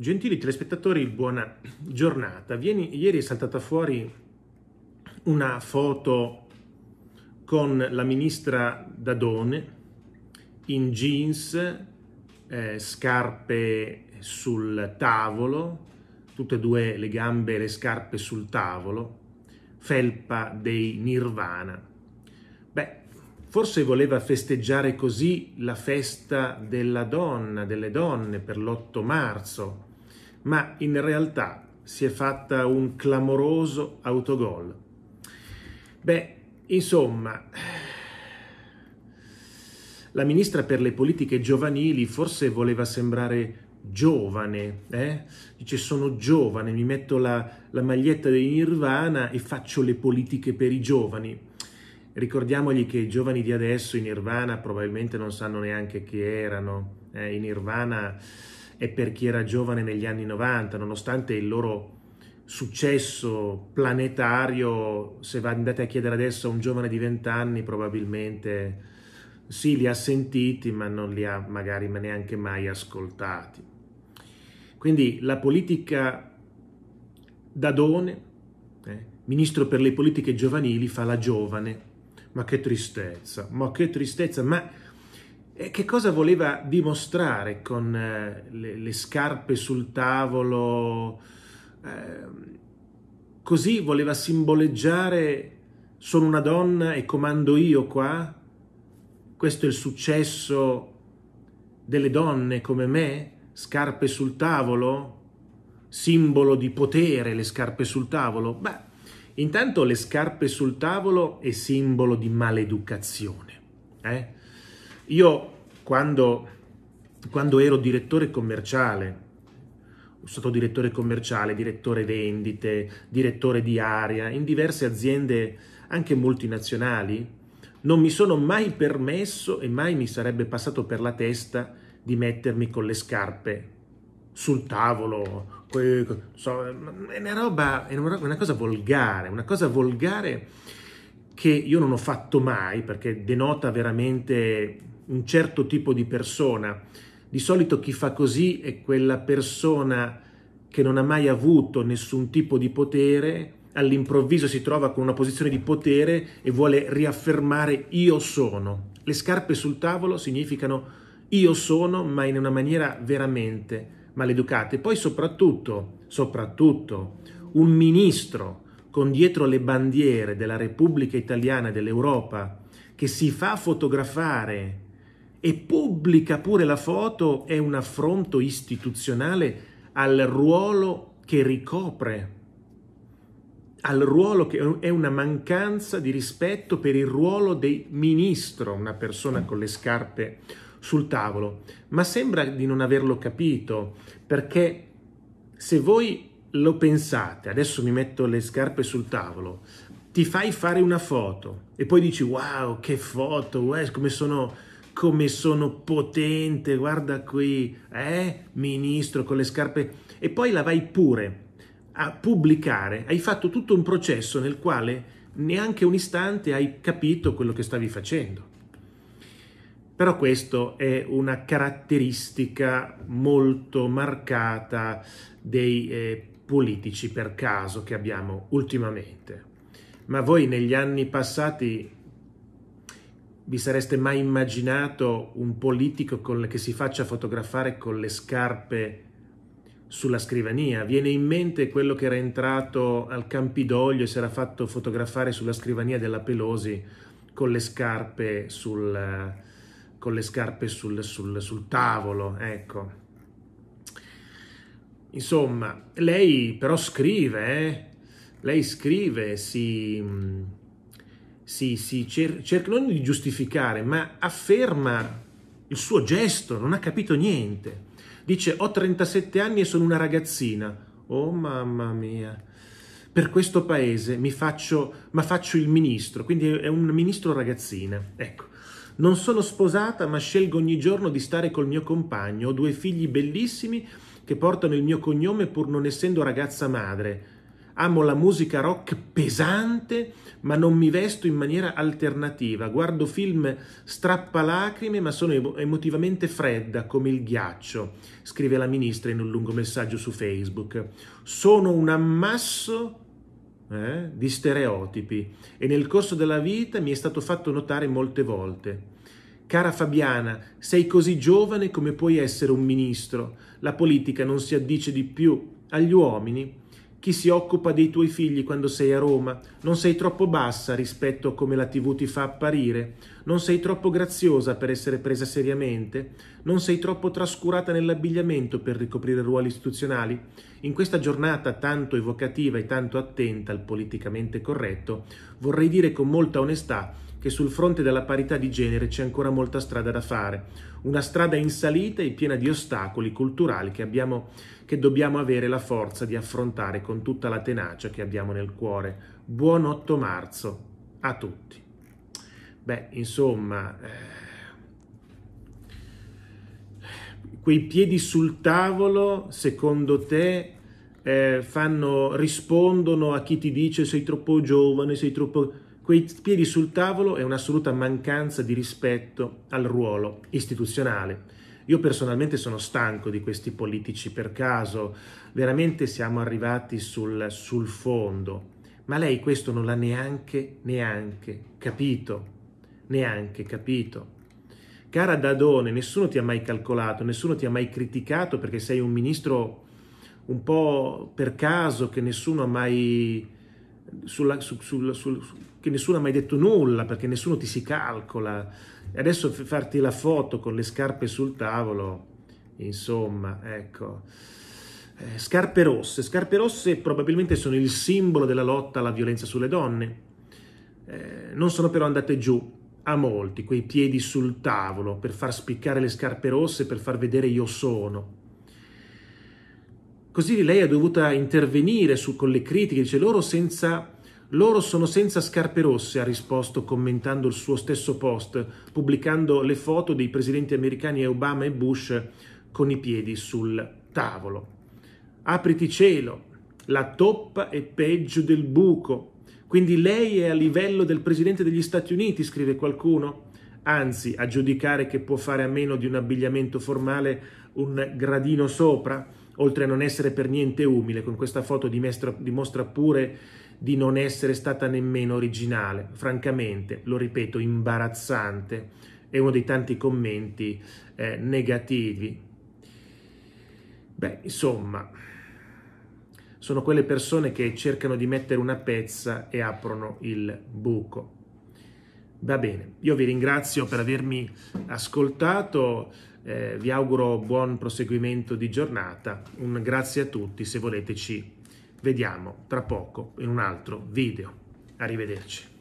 Gentili telespettatori, buona giornata. Vieni, ieri è saltata fuori una foto con la ministra Dadone in jeans, eh, scarpe sul tavolo, tutte e due le gambe e le scarpe sul tavolo, felpa dei Nirvana. Forse voleva festeggiare così la festa della donna, delle donne per l'8 marzo, ma in realtà si è fatta un clamoroso autogol. Beh, insomma, la ministra per le politiche giovanili forse voleva sembrare giovane, eh? dice sono giovane, mi metto la, la maglietta dei Nirvana e faccio le politiche per i giovani. Ricordiamogli che i giovani di adesso in Nirvana probabilmente non sanno neanche chi erano. Eh, in Nirvana è per chi era giovane negli anni 90, nonostante il loro successo planetario, se andate a chiedere adesso a un giovane di 20 anni probabilmente sì, li ha sentiti, ma non li ha magari neanche mai ascoltati. Quindi la politica Dadone, eh, ministro per le politiche giovanili, fa la giovane ma che tristezza, ma che tristezza, ma eh, che cosa voleva dimostrare con eh, le, le scarpe sul tavolo? Eh, così voleva simboleggiare sono una donna e comando io qua? Questo è il successo delle donne come me? Scarpe sul tavolo? Simbolo di potere le scarpe sul tavolo? Beh, Intanto le scarpe sul tavolo è simbolo di maleducazione. Eh? Io quando, quando ero direttore commerciale, sono stato direttore commerciale, direttore vendite, direttore di area, in diverse aziende anche multinazionali, non mi sono mai permesso e mai mi sarebbe passato per la testa di mettermi con le scarpe sul tavolo que, so, è una roba, è una cosa volgare, una cosa volgare che io non ho fatto mai perché denota veramente un certo tipo di persona. Di solito chi fa così è quella persona che non ha mai avuto nessun tipo di potere, all'improvviso si trova con una posizione di potere e vuole riaffermare io sono. Le scarpe sul tavolo significano io sono, ma in una maniera veramente maleducate. Poi soprattutto, soprattutto un ministro con dietro le bandiere della Repubblica Italiana e dell'Europa che si fa fotografare e pubblica pure la foto è un affronto istituzionale al ruolo che ricopre, al ruolo che è una mancanza di rispetto per il ruolo dei ministro, una persona con le scarpe sul tavolo, ma sembra di non averlo capito, perché se voi lo pensate, adesso mi metto le scarpe sul tavolo, ti fai fare una foto e poi dici wow che foto, wow, come sono, come sono potente, guarda qui, eh, ministro con le scarpe, e poi la vai pure a pubblicare, hai fatto tutto un processo nel quale neanche un istante hai capito quello che stavi facendo. Però questa è una caratteristica molto marcata dei eh, politici per caso che abbiamo ultimamente. Ma voi negli anni passati vi sareste mai immaginato un politico le, che si faccia fotografare con le scarpe sulla scrivania? Viene in mente quello che era entrato al Campidoglio e si era fatto fotografare sulla scrivania della Pelosi con le scarpe sul con le scarpe sul, sul, sul tavolo, ecco. Insomma, lei però scrive, eh? lei scrive, si, mm, si, si cer- cerca non di giustificare, ma afferma il suo gesto, non ha capito niente. Dice, ho 37 anni e sono una ragazzina. Oh mamma mia, per questo paese mi faccio, ma faccio il ministro, quindi è un ministro ragazzina. Ecco, non sono sposata, ma scelgo ogni giorno di stare col mio compagno. Ho due figli bellissimi che portano il mio cognome pur non essendo ragazza madre. Amo la musica rock pesante, ma non mi vesto in maniera alternativa. Guardo film strappalacrime, ma sono emotivamente fredda come il ghiaccio, scrive la ministra in un lungo messaggio su Facebook. Sono un ammasso eh, di stereotipi e nel corso della vita mi è stato fatto notare molte volte. Cara Fabiana, sei così giovane come puoi essere un ministro. La politica non si addice di più agli uomini. Chi si occupa dei tuoi figli quando sei a Roma? Non sei troppo bassa rispetto a come la TV ti fa apparire. Non sei troppo graziosa per essere presa seriamente? Non sei troppo trascurata nell'abbigliamento per ricoprire ruoli istituzionali? In questa giornata tanto evocativa e tanto attenta al politicamente corretto, vorrei dire con molta onestà che sul fronte della parità di genere c'è ancora molta strada da fare, una strada in salita e piena di ostacoli culturali che, abbiamo, che dobbiamo avere la forza di affrontare con tutta la tenacia che abbiamo nel cuore. Buon 8 marzo a tutti! Beh, insomma, eh, quei piedi sul tavolo, secondo te, eh, fanno, rispondono a chi ti dice sei troppo giovane, sei troppo... Quei piedi sul tavolo è un'assoluta mancanza di rispetto al ruolo istituzionale. Io personalmente sono stanco di questi politici per caso, veramente siamo arrivati sul, sul fondo, ma lei questo non l'ha neanche, neanche capito neanche capito. Cara Dadone, nessuno ti ha mai calcolato, nessuno ti ha mai criticato perché sei un ministro un po' per caso che nessuno ha mai, sulla, su, sul, sul, che nessuno ha mai detto nulla perché nessuno ti si calcola. E adesso farti la foto con le scarpe sul tavolo, insomma, ecco. Eh, scarpe rosse. Scarpe rosse probabilmente sono il simbolo della lotta alla violenza sulle donne. Eh, non sono però andate giù a molti quei piedi sul tavolo per far spiccare le scarpe rosse, per far vedere io sono. Così lei ha dovuto intervenire su, con le critiche, dice loro, senza, loro sono senza scarpe rosse, ha risposto commentando il suo stesso post, pubblicando le foto dei presidenti americani Obama e Bush con i piedi sul tavolo. Apriti cielo, la toppa è peggio del buco, quindi lei è a livello del presidente degli Stati Uniti, scrive qualcuno? Anzi, a giudicare che può fare a meno di un abbigliamento formale un gradino sopra, oltre a non essere per niente umile, con questa foto dimostra, dimostra pure di non essere stata nemmeno originale, francamente, lo ripeto, imbarazzante è uno dei tanti commenti eh, negativi. Beh, insomma, sono quelle persone che cercano di mettere una pezza e aprono il buco. Va bene, io vi ringrazio per avermi ascoltato, eh, vi auguro buon proseguimento di giornata, un grazie a tutti, se volete ci vediamo tra poco in un altro video. Arrivederci.